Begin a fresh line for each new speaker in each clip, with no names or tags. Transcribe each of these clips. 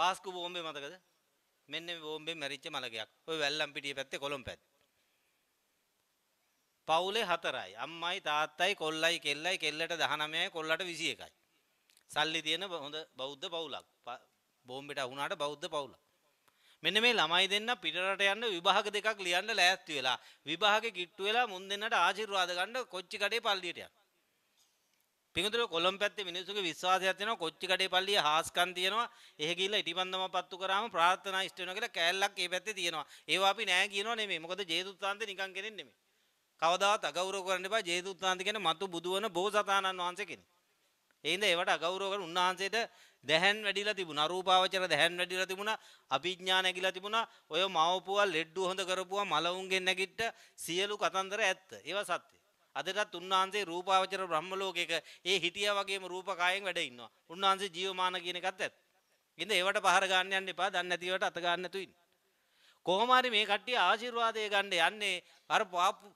පාස්කු බෝම්බේ මතකද මෙන්න මේ බෝම්බේ මැරිච්ච මලකයක් ඔය වැල්ලම්පිටිය පැත්තේ කොළඹ පැත්තේ පවුලේ හතරයි අම්මයි තාත්තයි කොල්ලයි කෙල්ලයි කෙල්ලට 19යි කොල්ලට 21යි සල්ලි තියෙන හොඳ බෞද්ධ පවුලක් බෝම්බෙට වුණාට බෞද්ධ පවුලක් මෙන්න මේ ළමයි දෙන්න පිටරට යන්න විභාග දෙකක් ලියන්න ලෑස්ති වෙලා විභාගේ කිට්ටු වෙලා මුන් දෙන්නට ආශිර්වාද ගන්න කොච්චි කඩේ පල්ලියට යන පිතුර කොළම් පැත්තේ මිනිස්සුගේ විශ්වාසයක් තියෙනවා කොච්චි කඩේ පල්ලිය හාස්කම් තියෙනවා එහෙ ගිහිල්ලා ඉටිපන්දම පත්තු කරාම ප්‍රාර්ථනා ඉෂ්ට වෙනවා කියලා කෑල්ලක් ඒ පැත්තේ තියෙනවා ඒවා අපි නෑ කියනවා නෙමෙයි මොකද ජේතුත්තාන්ත නිකන් කෙනෙක් නෙමෙයි කවදාවත් අගෞරව කරන්න එපා ජේතුත්තාන්ත කියන්නේ මතු බුදුවන බෝසතාණන් වහන්සේ කෙනෙක් ඒ හින්දා ඒවට අගෞරව කරන උන්වහන්සේට දැහැන් වැඩිලා තිබුණා අරූපාවචර දැහැන් වැඩිලා තිබුණා අභිඥා නැగిලා තිබුණා ඔය මවපුවා ලෙඩ්ඩු හොඳ කරපුවා මලවුන්ගෙන් නැගිට සියලු කතන්දර ඇත්ත ඒවා සත්‍ය අදටත් උන්වහන්සේ රූපාවචර බ්‍රහ්මලෝකයක ඒ හිටිය වගේම රූපකායෙන් වැඩ ඉන්නවා. උන්වහන්සේ ජීවමාන කියන එකත් ඇත්ත. ඉතින් ඒවට පහර ගන්න යන්න එපා. දන්නේ නැතිවට අත ගන්න නැතු ඉන්න. කොහොම හරි මේ කට්ටිය ආශිර්වාදය ගන්න යන්නේ අර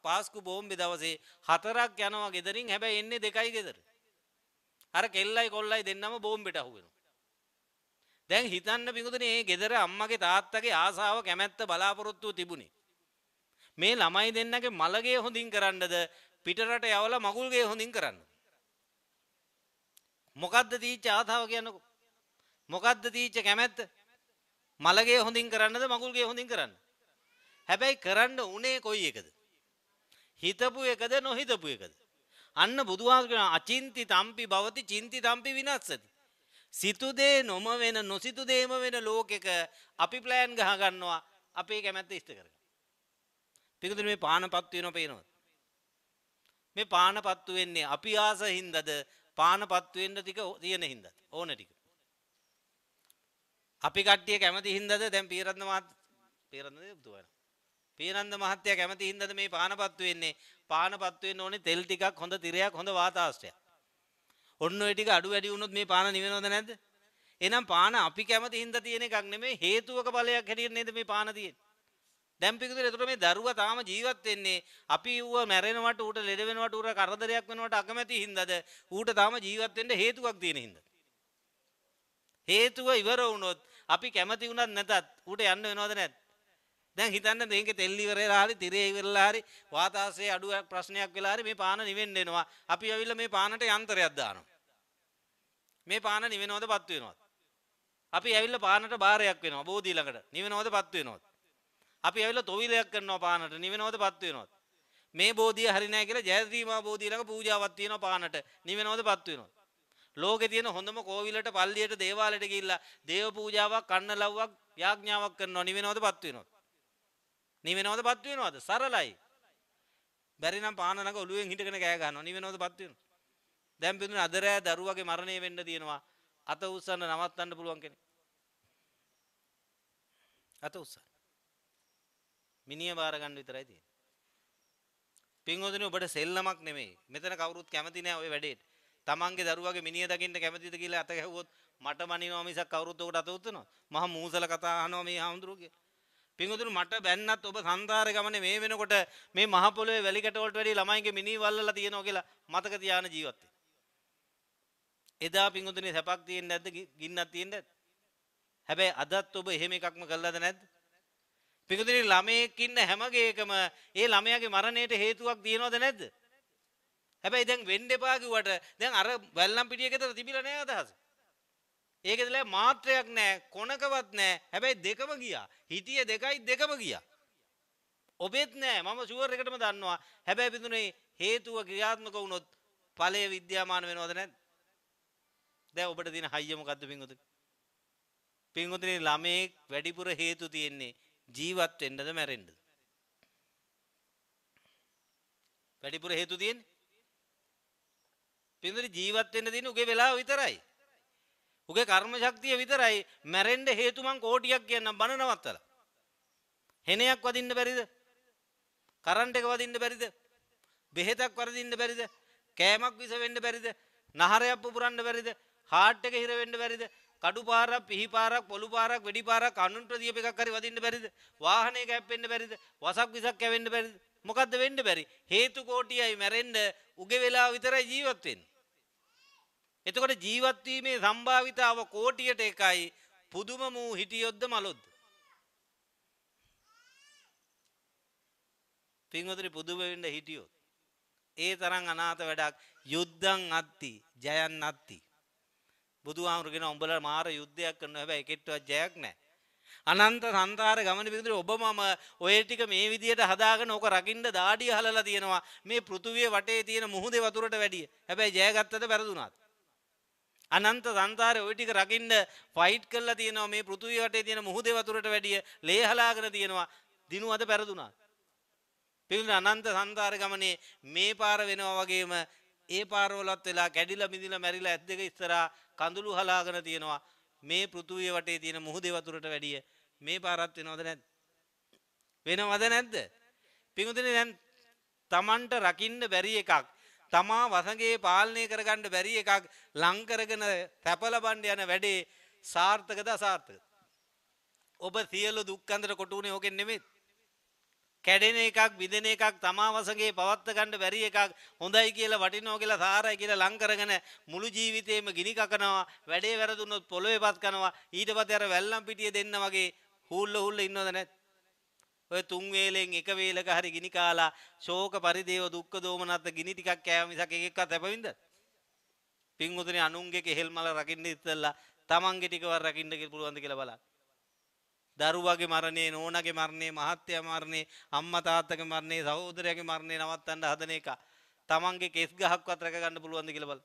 පාස්කු බෝම්බේ දවසේ හතරක් යනවා ගෙදරින් හැබැයි එන්නේ දෙකයි ගෙදර. අර කෙල්ලයි කොල්ලයි දෙන්නම බෝම්බෙට අහුවෙනවා. දැන් හිතන්න පිඟුතුනේ මේ ගෙදර අම්මගේ තාත්තගේ ආසාව කැමැත්ත බලාපොරොත්තුව තිබුණේ. මේ ළමයි දෙන්නගේ මලගේ හොඳින් කරන්නද පිටරට යවලා මගුල්ගේ හොඳින් කරන්න. මොකද්ද දීච්ච ආතාව කියන්නකො. මොකද්ද දීච්ච කැමැත්ත? මලගේ හොඳින් කරන්නද මගුල්ගේ හොඳින් කරන්න. හැබැයි කරන්න උනේ කොයි එකද? හිතපු එකද නොහිතපු එකද? අන්න බුදුහාමුදුර කියන අචින්ති තම්පි භවති චින්ති තම්පි විනස්සති. සිතු දේ නොම වෙන නොසිතු දේම වෙන ලෝකෙක අපි ප්ලෑන් ගහ ගන්නවා අපේ කැමැත්ත ඉෂ්ට කරගන්න. පිටුදුනේ මේ පානපත් වෙනව පේනවද? මේ පානපත්තු වෙන්නේ අපි ආස හින්දද පානපත්තු වෙන්න ටික තියෙන හින්දද ඕන ටික. අපි කට්ටිය කැමති හින්දද දැන් පීරත්න මහත් පීරත්න දුවන. පීනන්ද මහත්තයා කැමති හින්දද මේ පානපත්තු වෙන්නේ පානපත්තු වෙන්න ඕනේ තෙල් ටිකක් හොඳ තිරයක් හොඳ වාතාශ්‍රයක්. ඔන්න ඔය ටික අඩු වැඩි වුණොත් මේ පාන නිවෙනවද නැද්ද? එහෙනම් පාන අපි කැමති හින්දා තියෙන එකක් නෙමෙයි හේතුවක බලයක් හැටියට නේද මේ පාන තියෙන්නේ. දැන් පිටුදේ එතකොට මේ දරුවා තාම ජීවත් වෙන්නේ අපි ඌව මැරෙනවට ඌට ලෙඩ වෙනවට ඌට කරදරයක් වෙනවට අකමැති හින්දාද ඌට තාම ජීවත් වෙන්න හේතුවක් තියෙන හින්දා හේතුව ඉවර වුණොත් අපි කැමති වුණත් නැතත් ඌට යන්න වෙනවද නැත් දැන් හිතන්න මේකේ තෙල් ඉවරලා හරි තිරේ ඉවරලා හරි වාතාශ්‍රයේ අඩුවක් ප්‍රශ්නයක් වෙලා හරි මේ පාන නිවෙන්න එනවා අපි අවිල්ල මේ පානට යන්ත්‍රයක් දානවා මේ පාන නිවෙනවදපත් වෙනවද අපි ඇවිල්ලා පානට බාරයක් වෙනවා බෝධි ළඟට නිවෙනවදපත් වෙනවද අපි ඇවිල්ලා තොවිලයක් කරනවා පානට නිවෙනවද පත් වෙනවද මේ බෝධිය හරි නැහැ කියලා ජයත්‍රීමා බෝධිය ළඟ පූජාවක් තියෙනවා පානට නිවෙනවද පත් වෙනවද ලෝකේ තියෙන හොඳම කෝවිලට පල්ලියට දේවාලයට ගිහිල්ලා දේව පූජාවක් කන්න ලව්වක් යාඥාවක් කරනවා නිවෙනවද පත් වෙනවද නිවෙනවද පත් වෙනවද සරලයි බැරි නම් පාන ළඟ ඔළුවෙන් හිටගෙන කෑ ගන්නවා නිවෙනවද පත් වෙනවද දැන් බින්දුන අද රෑ දරුවගේ මරණය වෙන්න තියෙනවා අත උස්සන්න නවත්තන්න පුළුවන් කෙනෙක් අත උස්සන්න මිනිය බාර ගන්න විතරයි තියෙන්නේ. පින්වතුනි ඔබට සෙල්ලමක් නෙමෙයි. මෙතන කවුරුත් කැමති නෑ ওই වැඩේට. තමන්ගේ දරුවාගේ මිනිය දකින්න කැමතිද කියලා අත ගැහුවොත් මට මනිනවා මිසක් කවුරුත් ඔකට අත උස්සනවා. මහා මූසල කතා අහනවා මේ ආඳුරු කියලා. පින්වතුනි මට බැන්නත් ඔබ සංසාර ගමනේ මේ වෙනකොට මේ මහ පොළොවේ වැලි කැටවලට වැඩි ළමයිගේ මිනිය වල්ලලා තියෙනවා කියලා මතක තියාන ජීවත් වෙන්න. එදා පින්වතුනි සැපක් තියෙන්නේ නැද්ද? ගින්නක් තියෙන්නේ නැද්ද? හැබැයි අදත් ඔබ එහෙම එකක්ම කළාද නැද්ද? පිකුදනි ළමයෙක් ඉන්න හැමගේකම ඒ ළමයාගේ මරණයට හේතුවක් තියෙනවද නැද්ද? හැබැයි දැන් වෙන්න එපා කිව්වට දැන් අර වැල්ලම් පිටිය ගෙදර තිබිලා නෑ අදහස. ඒ ගෙදරලා මාත්‍රයක් නෑ කොනකවත් නෑ හැබැයි දෙකම ගියා. හිටිය දෙකයි දෙකම ගියා. ඔබෙත් නෑ මම ෂුවර් එකටම දන්නවා. හැබැයි පිටුනේ හේතුව ක්‍රියාත්මක වුණොත් ඵලය විද්‍යාමාන වෙනවද නැද්ද? දැන් ඔබට තියෙන හයිය මොකද්ද පින්වතුනි? පින්වතුනි ළමයේ වැඩිපුර හේතු තියෙන්නේ ජීවත් වෙන්නද මැරෙන්නද වැඩිපුර හේතු තියෙන්නේ පින්දුර ජීවත් වෙන්න තියෙන උගේ වෙලාව විතරයි උගේ කර්ම ශක්තිය විතරයි මැරෙන්න හේතු මං කෝටියක් කියන්නම් බන නවත්තලා හෙනයක් වදින්න බැරිද කරන්ට් එක වදින්න බැරිද බෙහෙතක් වදින්න බැරිද කෑමක් විස වෙන්න බැරිද නහරයක් පුපුරන්න බැරිද හાર્ට් එක හිර වෙන්න බැරිද කඩු පාරක් පිහි පාරක් පොළු පාරක් වෙඩි පාරක් අනුන්ට දීප එකක් හරි වදින්න බැරිද වාහනයක හැප්පෙන්න බැරිද වසක් විසක් කැවෙන්න බැරිද මොකද්ද වෙන්න බැරි හේතු කෝටියයි මැරෙන්න උගේ වෙලා විතරයි ජීවත් වෙන්නේ එතකොට ජීවත් වීමේ සම්භාවිතාව කෝටියට එකයි පුදුම මූ හිටියොත්ද මලොත්ද පින්වතුනි පුදුම වෙන්න හිටියොත් ඒ තරම් අනාථ වැඩක් යුද්ධං අත්ති ජයන් අත්ති බුදුහාමුදුරගෙන උඹලා මාර යුද්ධයක් කරනවා හැබැයි එකෙක්ටවත් ජයක් නැහැ. අනන්ත සංසාර ගමන විදිහට ඔබ මම ඔය ටික මේ විදිහට හදාගෙන ඕක රකින්න දාඩිය හලලා තියෙනවා. මේ පෘථුවිය වටේ තියෙන මුහුදේ වතුරට වැඩිය. හැබැයි ජයගත්තද වැරදුනාද? අනන්ත සංසාරේ ওই ටික රකින්න ෆයිට් කරලා තියෙනවා මේ පෘථුවිය වටේ තියෙන මුහුදේ වතුරට වැඩිය. ලේ හලාගෙන තියෙනවා. දිනුවද වැරදුනාද? පිළිඳ අනන්ත සංසාර ගමනේ මේ පාර වෙනවා වගේම ඒ පාරවලත් වෙලා කැඩිලා බිඳිලා මැරිලා ඇස් දෙක ඉස්සරහා කඳුළු හලාගෙන තියෙනවා මේ පෘථුවිය වටේ තියෙන මුහුදේ වතුරට වැඩිය මේ පාරක් වෙනවද නැද්ද වෙනවද නැද්ද පිඟුතුනේ දැන් Tamanට රකින්න බැරි එකක් තමා වසගේ පාලනය කරගන්න බැරි එකක් ලංකරගෙන තැපලබණ්ඩ යන වැඩේ සාර්ථකද අසාර්ථකද ඔබ සියලු දුක්කන්දර කොටුනේ ඕකෙන් නෙමෙයි කැඩෙන එකක් විදෙන එකක් තමා වසගේ පවත්ත ගන්න බැරි එකක් හොඳයි කියලා වටිනෝ කියලා සාරයි කියලා ලං කරගෙන මුළු ජීවිතේම ගිනි කකනවා වැඩේ වැරදුනොත් පොළවේ පත් කරනවා ඊට පස්සේ අර වැල්ලම් පිටිය දෙන්න වගේ හූල්ල හූල්ල ඉන්නවද නැත් ඔය තුන් වේලෙන් එක වේලක හරි ගිනි කාලා ශෝක පරිදේව දුක්ඛ දෝමනත් ගිනි ටිකක් කෑව මිසක් එකෙක්වත් හැපවින්ද පින්වතුනි අනුන්ගේ කෙහෙල්මල රකින්න ඉස්සෙල්ලා තමන්ගේ ටිකව රකින්න කියලා පුළුවන්ද කියලා බලන්න දරුවගේ මරණය නෝනගේ මරණය මහත්තයා මරණය අම්මා තාත්තගේ මරණය සහෝදරයාගේ මරණය නවත්තන්න හදන එක තමන්ගේ කෙස් ගහක්වත් රැක ගන්න පුළුවන්ද කියලා බලන්න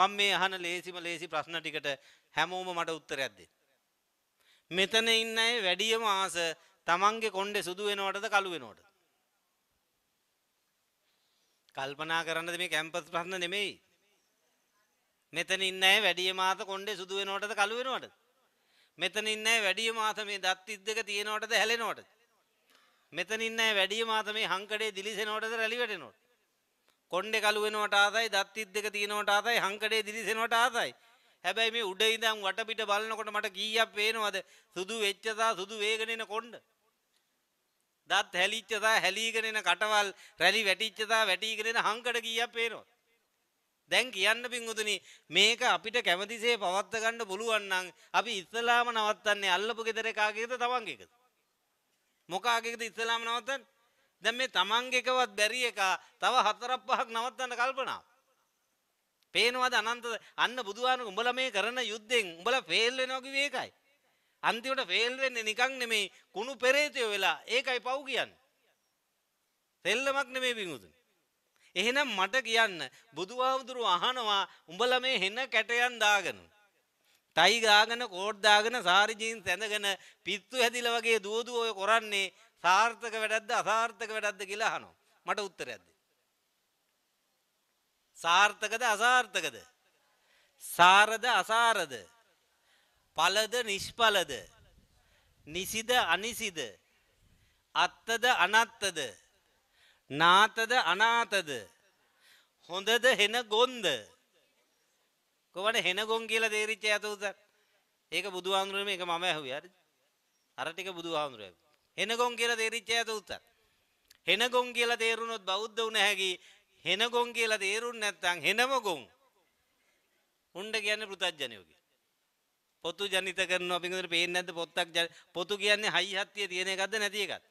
මම මේ අහන ලේසිම ලේසි ප්‍රශ්න ටිකට හැමෝම මට උත්තරයක් දෙන්න මෙතන ඉන්න අය වැඩියම ආස තමන්ගේ කොණ්ඩේ සුදු වෙනවටද කළු වෙනවටද කල්පනා කරන්නද මේ කැම්පස් ප්‍රශ්න නෙමෙයි මෙතන ඉන්න අය වැඩියම ආස කොණ්ඩේ සුදු වෙනවටද කළු වෙනවටද මෙතනින්න වැඩිය මාතමේ දත්තිද්දක තියෙනවටද හැලෙනවටද. මෙතනින්න වැඩිය මාතමේ හංකඩේ දිලිසෙනවටද රැලිවැටෙනොට. කොන්්ඩෙ කලුවෙනවට ආතයි දත්තිද්දක තියෙනවට ආතයි හංකඩේ දිලිසෙනවට ආතයි. හැබැයි මේ උඩ ඉඳම් වටපිට බලනකොට මට කීයක් පේනවද සුදු වෙච්චතා සුදු වේගනෙන කොණ්ඩ. දත් හැලිච්චතා හැලීගෙනෙන කටවල් රැලි වැටිච්චතා වැටීගෙනෙන හංකඩ කීයක් පේනවා. දැන් කියන්න පින්වතුනි මේක අපිට කැමතිසේ පවත්ත ගන්න පුළුවන් නම් අපි ඉස්සලාම නවත්තන්නේ අල්ලපු ගෙදර කාගේද තමන්ගේකද මොකාගේකද ඉස්සලාම නවත්තන්නේ දැන් මේ තමන්ගේකවත් බැරි එක තව හතරක් පහක් නවත්තන්න කල්පනා පේනවද අනන්ත අන්න බුදුහාමුදුරු උඹලා මේ කරන යුද්ධෙන් උඹලා ෆේල් වෙනවා කිව්වේ ඒකයි අන්තිමට ෆේල් වෙන්නේ නිකන් නෙමෙයි කුණු පෙරේතයෝ වෙලා ඒකයි පව් කියන්නේ සෙල්ලමක් නෙමෙයි පින්වතුනි එහෙනම් මට කියන්න බුදුහාමුදුරු අහනවා උඹල මේ හෙන කැටයන් දාගෙන. තයි ගාගෙන කෝට් දාගෙන සාරි ජීන්ස් ඇඳගෙන පිත්තු හැදිලා වගේ දුවදුව ඔය කරන්නේ සාර්ථක වැඩක්ද අසාර්ථක වැඩක්ද කියලා අහනවා. මට උත්තරයක් දෙන්න. සාර්ථකද අසාර්ථකද? සාරද අසාරද? පළද නිෂ්ඵලද? නිසිද අනිසිද? අත්තද අනත්තද? නාතද අනාතද හොඳද හෙන ගොන්ද කොවට හෙන ගොන් කියලා තේරිච්ච ඇතුත ඒක බුදු හාමුදුරුවම එක මම ඇහුවේ හරිද අර ටික බුදු හාමුදුරුවෝ හෙන ගොන් කියලා තේරිච්ච ඇතුත හෙන ගොන් කියලා තේරුනොත් බෞද්ධ වුණ හැකි හෙන ගොන් කියලා තේරුන්නේ නැත්නම් හෙනම ගොන් උණ්ඩ කියන්නේ පෘතජ්ජනයෝ කියලා පොතු ජනිත කරනවා පිටුදට පේන්නේ නැද්ද පොත්තක් පොතු කියන්නේ හයි හත්තිය තියෙන එකක්ද නැති එකක්ද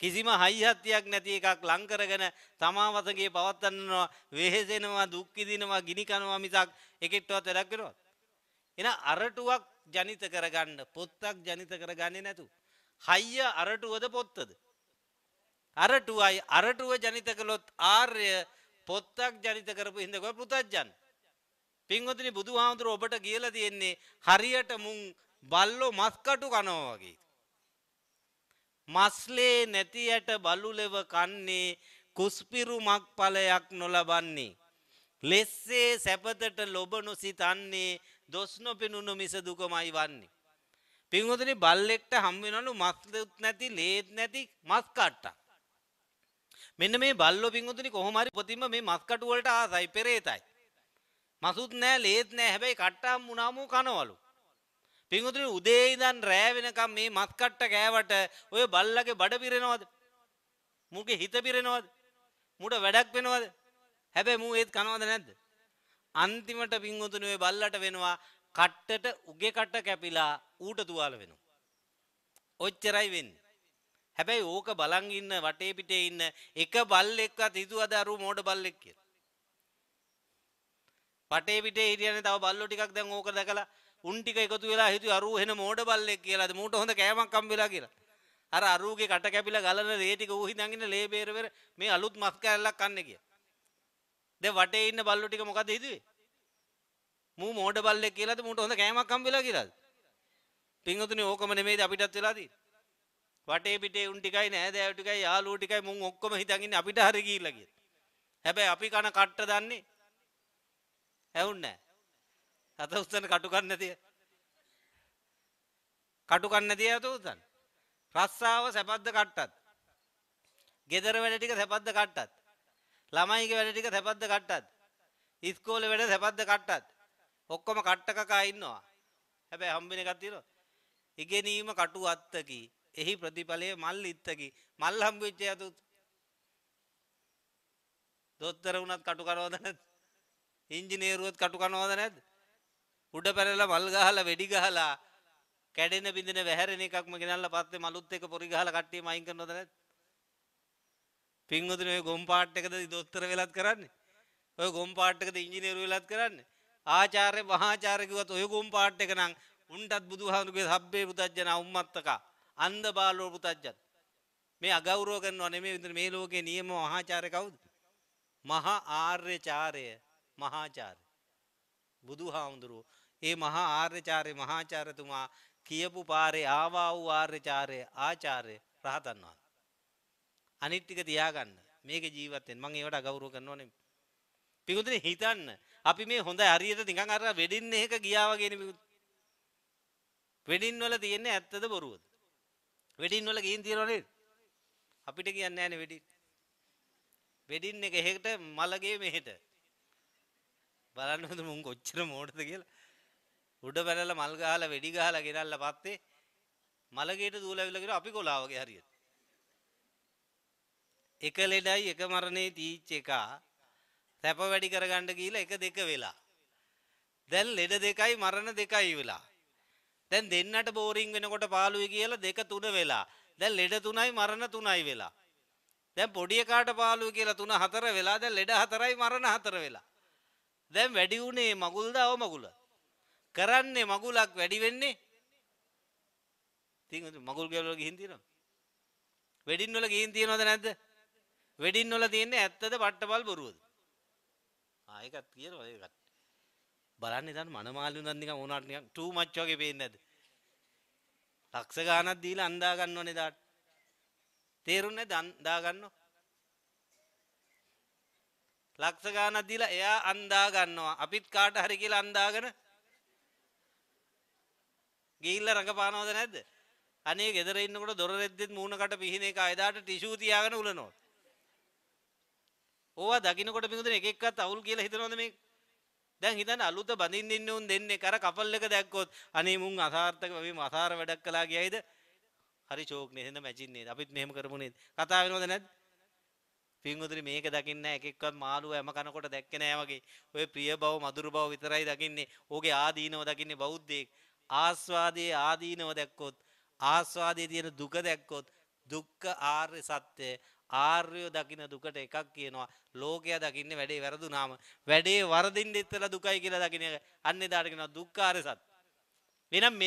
කිසිම හයිහත්තියක් නැති එකක් ලංකරගෙන තමාවතගේ පවත්තන්නවා වෙහෙසෙනවා දුක්කිදිනවා ගිනිකනවා මිසක් එකෙක්ටවත් වැඩක්කරවත්. එන අරටුවක් ජනිත කරගන්න පොත්තක් ජනිත කරගන්නේ නැතු. හයිය අරටුවද පොත්තද. අරටුවයි අරටුව ජනිත කළොත් ආර්ය පොත්තක් ජනිත කරපු හිදකො පෘතජ්ජන්. පින්වතිනි බුදු හාමුදුරුව ඔබට කියල තියෙන්නේ හරියට මුං බල්ලෝ මස්කටු කනෝවගේ. මස්ලේ නැතියට බලුලෙව කන්නේ කුස්පිරු මක්ඵලයක් නොලබන්නේ. ලෙස්සේ සැපතට ලොබනු සිතන්නේ දොස්නොපෙනුණු මිස දුකමයි වන්නේ. පින්හොතනි බල්ලෙක්ට හම්බෙනලු මස්ලුත් නැති ලේත් නැති මස්කට්ට. මෙන්න මේ බල්ලො පින්හොතුනි කොහොමරි පොතිම මේ මස්කටුවලට ආසයි පෙරේතයි. මසුත් නෑ ලේත් නෑ හැබැයි කට්ටම් මුණාමූ කනවලු. පිංගුතුනි උදේ ඉඳන් රෑ වෙනකම් මේ මත්කට්ට කෑවට ඔය බල්ලගේ බඩ පිරෙනවද? මුගේ හිත පිරෙනවද? මුඩ වැඩක් වෙනවද? හැබැයි මූ ඒත් කනවද නැද්ද? අන්තිමට පිංගුතුනි ඔය බල්ලට වෙනවා කට්ටට උගේ කට්ට කැපිලා ඌට තුවාල වෙනවා. ඔච්චරයි වෙන්නේ. හැබැයි ඕක බලන් ඉන්න වටේ පිටේ ඉන්න එක බල්ලෙක්වත් හිතුවද අරු මෝඩ බල්ලෙක් කියලා. වටේ පිටේ හිටියනේ තව බල්ලෝ ටිකක් දැන් ඕක දැකලා උන් ටික එකතු වෙලා හිතුවේ අරූ එහෙන මෝඩ බල්ලෙක් කියලාද මූට හොඳ කෑමක් හම්බෙලා කියලා. අර අරූගේ කට කැපිලා ගලන ලේ ටික ඌ හිතන් ඉන්න ලේ බේර බේර මේ අලුත් මස් කෑල්ලක් කන්නේ කියලා. දැන් වටේ ඉන්න බල්ලෝ ටික මොකද හිතුවේ? මූ මෝඩ බල්ලෙක් කියලාද මූට හොඳ කෑමක් හම්බෙලා කියලාද? පින්වතුනි ඕකම නෙමෙයිද අපිටත් වෙලා තියෙන්නේ. වටේ පිටේ උන් ටිකයි නෑදෑයෝ ටිකයි යාළුවෝ ටිකයි මුන් ඔක්කොම හිතන් ඉන්නේ අපිට හරි ගිහිල්ලා කියලා. හැබැයි අපි කන කට්ට දන්නේ ඇහුන්නේ නෑ. අත උස්සන කටුකන්න තිය කටුකන්න තිය ඇතු උතන් රස්සාාව සැපද්ද කට්ටත් ගෙදර වැඩ ටික සැපද්ද කට්ටත් ළමයික වැඩ ටික සැපද්ද කට්ටත් ඉස්කෝල වැඩ සැපද්ද කට්ටත් ඔක්කොම කට්ටකකා ඉන්නවා හැබැ හම්බින එකත්තිර ඉගෙනීම කටු අත්තකි එහි ප්‍රතිඵලය මල් ඉත්තකි මල් හම්බිච්චය ඇතුත් දොත්තර වුණත් කටු කරවද නැත් ඉංජිනේරුවත් කටු කනවද නැත් උඩ පැරලා මල් ගහලා වෙඩි ගහලා කැඩෙන බිඳෙන වැහැරෙන එකක්ම ගෙනල්ලා පස්සේ මලුත් එක පොරි ගහලා කට්ටියම අයින් කරනවද නැද්ද? පින්වතුනි ඔය ගොම් පාට් එකද දොස්තර වෙලත් කරන්නේ? ඔය ගොම් පාට් එකද ඉංජිනේරු වෙලත් කරන්නේ? ආචාර්ය මහාචාර්ය කිව්වත් ඔය ගොම් පාට් එක නම් උන්ටත් බුදුහාමුදුරුගේ සබ්බේ පුතජන උම්මත්තක අන්ධ බාලෝ පුතජන මේ අගෞරව කරනවා නෙමෙයි විතර මේ ලෝකේ නියම මහාචාර්ය කවුද? මහා ආර්යචාර්ය මහාචාර්ය බුදු හාමුදුරුව ඒ මහා ආර්යචාරය මහාචාරතුමා කියපු පාරේ ආවා වූ ආර්යචාරය ආචාරය රහතන් වහන්සේ අනිත්තික තියාගන්න මේක ජීවත්තෙන් මං ඒවට ගෞරව කරනවනේ පිකුතුනේ හිතන්න අපි මේ හොඳ හරියට නිකන් අර වෙඩින් එක ගියා වගේනේ පිකුත් වෙඩින් වල තියෙන්නේ ඇත්තද බොරුවද වෙඩින් වල ගින් තියනවා නේද අපිට කියන්නේ නැහැනේ වෙඩින් වෙඩින් එක එහෙකට මලගේ මෙහෙට බලන්න හොඳ මුන් කොච්චර මෝඩද කියලා උඩ පැනලා මල් ගහලා වෙඩි ගහලා ගෙනල්ලා පස්සේ මලගේට දූලවිල කියලා අපි කොලාවගේ හරියට එක ලෙඩයි එක මරණේ තීච්ච එක සැප වැඩි කරගන්න කියලා එක දෙක වෙලා දැන් ලෙඩ දෙකයි මරණ දෙකයි වෙලා දැන් දෙන්නට බෝරින් වෙනකොට පාළුවයි කියලා දෙක තුන වෙලා දැන් ලෙඩ තුනයි මරණ තුනයි වෙලා දැන් පොඩි එකාට පාළුවයි කියලා තුන හතර වෙලා දැන් ලෙඩ හතරයි මරණ හතර වෙලා දැන් වැඩි වුණේ මගුල්ද අව මගුල කරන්නේ මගුලක් වැඩි වෙන්නේ ඉතින් මගුල් ගෙවල් වල ගිහින් තියෙනවා වෙඩින් වල ගිහින් තියෙනවද නැද්ද වෙඩින් වල තියෙන්නේ ඇත්තද පට්ටපල් බොරුවද ආ ඒකත් කියනවා ඒකත් බලන්නේ දැන් මනමාලි උනන් නිකන් ඕනාට නිකන් ටූ මච් වගේ පේන්නේ නැද්ද ලක්ෂ ගාණක් දීලා අඳා ගන්නවනේ දාට තේරුන්නේ නැද්ද අඳා ගන්නවා ලක්ෂ ගානක් දීලා එයා අන්දා ගන්නවා. අපිත් කාට හරි කියලා අන්දාගෙන ගිහිල්ලා රඟපානවද නැද්ද? අනේ ගෙදර ඉන්නකොට දොර රෙද්දෙත් මූණකට පිහින එක එදාට ටිෂු තියාගෙන උලනවා. ඕවා දකින්නකොට පිඟුදන එක එක්කත් අවුල් කියලා හිතනවද මේ? දැන් හිතන්න අලුත බඳින්න ඉන්න උන් දෙන්නේ කර කපල් එක දැක්කොත් අනේ මුන් අසාර්ථක වෙවීම අසාර වැඩක් කළා කියයිද? හරි ෂෝක් නේද? එහෙනම් මැචින් නේද? අපිත් මෙහෙම කරමු නේද? කතා වෙනවද නැද්ද? පින්වතුනි මේක දකින්න නැහැ එක එක්කත් මාළුව හැම කනකොට දැක්කේ නැහැ වගේ. ඔය ප්‍රිය බව මధుර බව විතරයි දකින්නේ. ඕගේ ආදීනව දකින්නේ බෞද්ධයෙක්. ආස්වාදයේ ආදීනව දැක්කොත් ආස්වාදයේ තියෙන දුක දැක්කොත් දුක්ඛ ආර්ය සත්‍ය ආර්යෝ දකින්න දුකට එකක් කියනවා ලෝකයා දකින්නේ වැඩේ වැරදුනාම වැඩේ වරදින්න ඉතලා දුකයි කියලා දකින්න අන්න එදාට කියනවා දුක්ඛ ආර්ය සත්‍ය. වෙනම්